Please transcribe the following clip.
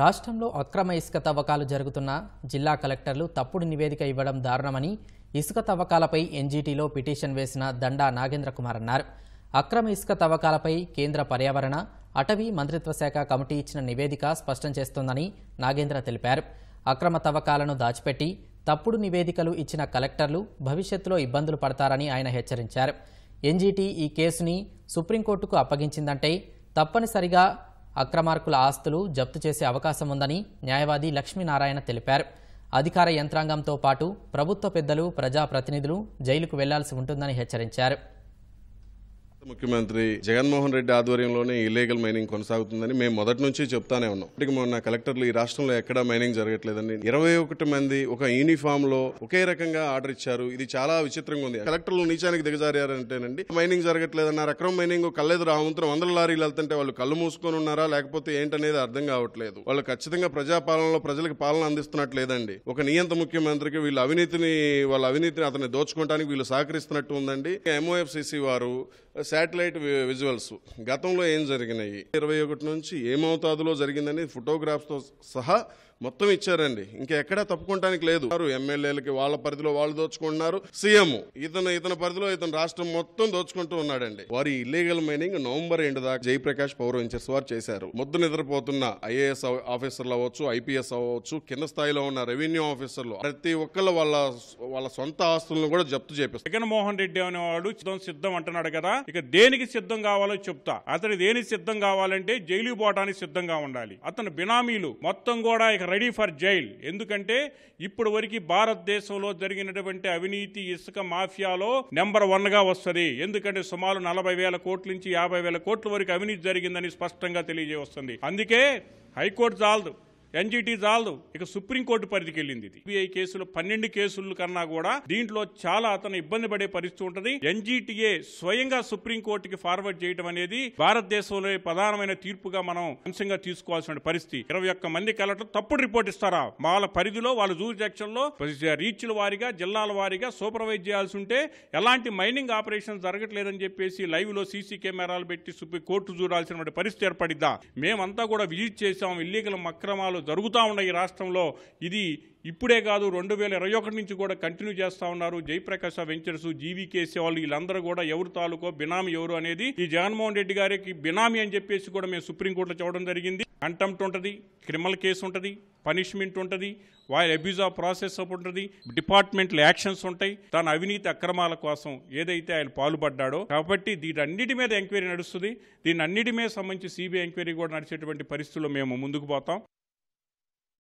రాష్ట్రంలో అక్రమ ఇసుక తవ్వకాలు జరుగుతున్న జిల్లా కలెక్టర్లు తప్పుడు నివేదిక ఇవ్వడం దారుణమని ఇసుక తవ్వకాలపై ఎన్జీటీలో పిటిషన్ వేసిన దండా నాగేంద్ర కుమార్ అన్నారు అక్రమ ఇసుక తవ్వకాలపై కేంద్ర పర్యావరణ అటవీ మంత్రిత్వ శాఖ కమిటీ ఇచ్చిన నివేదిక స్పష్టం చేస్తోందని నాగేంద్ర తెలిపారు అక్రమ తవ్వకాలను దాచిపెట్టి తప్పుడు నివేదికలు ఇచ్చిన కలెక్టర్లు భవిష్యత్తులో ఇబ్బందులు పడతారని ఆయన హెచ్చరించారు ఎన్జీటీ ఈ కేసుని సుప్రీంకోర్టుకు అప్పగించిందంటే తప్పనిసరిగా అక్రమార్కుల ఆస్తులు జప్తు చేసే అవకాశం ఉందని న్యాయవాది లక్ష్మీనారాయణ తెలిపారు అధికార యంత్రాంగంతో పాటు ప్రభుత్వ పెద్దలు ప్రజాప్రతినిధులు జైలుకు వెళ్లాల్సి ఉంటుందని హెచ్చరించారు ముఖ్యమంత్రి జగన్మోహన్ రెడ్డి ఆధ్వర్యంలోనే ఇల్లీగల్ మైనింగ్ కొనసాగుతుందని మేము మొదటి నుంచి చెప్తానే ఉన్నాం ఇప్పటికి మొన్న కలెక్టర్లు ఈ రాష్ట్రంలో ఎక్కడా మైనింగ్ జరగట్లేదని ఇరవై ఒకటి మంది ఒక యూనిఫామ్ లో ఒకే రకంగా ఆర్డర్ ఇచ్చారు ఇది చాలా విచిత్రంగా ఉంది కలెక్టర్లు నీచానికి దిగజారంటేనండి మైనింగ్ జరగట్లేదన్నారు అక్రమ మైనింగ్ కళ్ళెదు రావంతరం వందల లారీలు వెళ్తుంటే వాళ్ళు కళ్ళు మూసుకొని ఉన్నారా లేకపోతే ఏంటనేది అర్థం కావట్లేదు వాళ్ళు ఖచ్చితంగా ప్రజాపాలనలో ప్రజలకు పాలన అందిస్తున్నట్లేదండి ఒక నియంత ముఖ్యమంత్రికి వీళ్ళు అవినీతిని వాళ్ళ అవినీతిని అతన్ని దోచుకోవడానికి వీళ్ళు సహకరిస్తున్నట్టు ఉందండి ఎంఓఎఫ్సిసి వారు శాటిలైట్ విజువల్స్ గతంలో ఏం జరిగినాయి ఇరవై ఒకటి నుంచి ఏమవుతాదులో జరిగిందని ఫోటోగ్రాఫ్స్తో సహా మొత్తం ఇచ్చారండి ఇంకా ఎక్కడా తప్పుకోవడానికి లేదు ఎమ్మెల్యేలకి వాళ్ళ పరిధిలో వాళ్ళు దోచుకుంటున్నారు సీఎం ఇతను ఇతని పరిధిలో ఇతను రాష్ట్రం మొత్తం దోచుకుంటూ ఉన్నాడండి వారి ఇల్లీగల్ మైనింగ్ నవంబర్ ఎండు దాకా జయప్రకాష్ పౌర వెంచర్స్ వారు చేశారు ముద్దు నిద్రపోతున్న ఐఏఎస్ ఆఫీసర్లు అవ్వచ్చు ఐపీఎస్ అవ్వచ్చు కింద స్థాయిలో ఉన్న రెవెన్యూ ఆఫీసర్లు ప్రతి ఒక్కళ్ళు వాళ్ళ వాళ్ళ సొంత ఆస్తులను కూడా జప్తు చేపిస్తారు జగన్మోహన్ రెడ్డి అనేవాడు సిద్ధం సిద్ధం అంటున్నాడు కదా ఇక దేనికి సిద్ధం కావాలో చెప్తా అతను దేనికి సిద్ధం కావాలంటే జైలు పోవడానికి సిద్ధంగా ఉండాలి అతను బినామీలు మొత్తం కూడా ఇక రెడీ ఫర్ జైల్ ఎందుకంటే ఇప్పుడు వరకు భారతదేశంలో జరిగినటువంటి అవినీతి ఇసుక మాఫియాలో నెంబర్ వన్గా వస్తుంది ఎందుకంటే సుమారు నలభై వేల కోట్ల నుంచి యాభై వేల కోట్ల వరకు అవినీతి జరిగిందని స్పష్టంగా తెలియజేస్తుంది అందుకే హైకోర్టు చాలదు ఎన్జిటి చాలదు ఇక సుప్రీంకోర్టు పరిధికి వెళ్ళింది సిబిఐ కేసులు పన్నెండు కేసులు కన్నా కూడా దీంట్లో చాలా అతను ఇబ్బంది పడే పరిస్థితి ఉంటుంది ఎన్జిటిఏ స్వయంగా సుప్రీంకోర్టుకి ఫార్వర్డ్ చేయడం అనేది భారతదేశంలో ప్రధానమైన తీర్పుగా మనం అంశంగా తీసుకోవాల్సిన పరిస్థితి ఇరవై ఒక్క మంది కలెక్టర్ తప్పుడు రిపోర్ట్ ఇస్తారా వాళ్ళ పరిధిలో వాళ్ళ సెక్షన్ లో రీచ్ల వారీగా జిల్లాల వారీగా సూపర్వైజ్ చేయాల్సి ఉంటే ఎలాంటి మైనింగ్ ఆపరేషన్ జరగట్లేదని చెప్పేసి లైవ్ లో సీసీ కెమెరాలు పెట్టి సుప్రీం కోర్టు చూడాల్సిన పరిస్థితి ఏర్పడిద్దా మేమంతా కూడా విజిట్ చేసాం ఇల్లీగల్ అక్రమాలు జరుగుతూ ఉన్నాయి ఈ రాష్ట్రంలో ఇది ఇప్పుడే కాదు రెండు వేల ఇరవై ఒకటి నుంచి కూడా కంటిన్యూ చేస్తూ ఉన్నారు జయప్రకాశ వెంచర్స్ జీవీకేసీ వాళ్ళు వీళ్ళందరూ కూడా ఎవరు తాలూకో బినామీ ఎవరు అనేది ఈ జగన్మోహన్ రెడ్డి గారికి బినామీ అని చెప్పేసి కూడా మేము సుప్రీంకోర్టులో చూడడం జరిగింది కంటెంప్ట్ ఉంటుంది క్రిమినల్ కేసు ఉంటుంది పనిష్మెంట్ ఉంటుంది వాళ్ళ అబ్యూజ్ ఆఫ్ ప్రాసెస్ ఉంటుంది డిపార్ట్మెంట్ల యాక్షన్స్ ఉంటాయి తన అవినీతి అక్రమాల కోసం ఏదైతే ఆయన పాల్పడ్డాడో కాబట్టి అన్నిటి మీద ఎంక్వైరీ నడుస్తుంది దీని అన్నిటి మీద సంబంధించి సిబిఐ ఎంక్వైరీ కూడా నడిచేటువంటి పరిస్థితుల్లో మేము ముందుకు పోతాం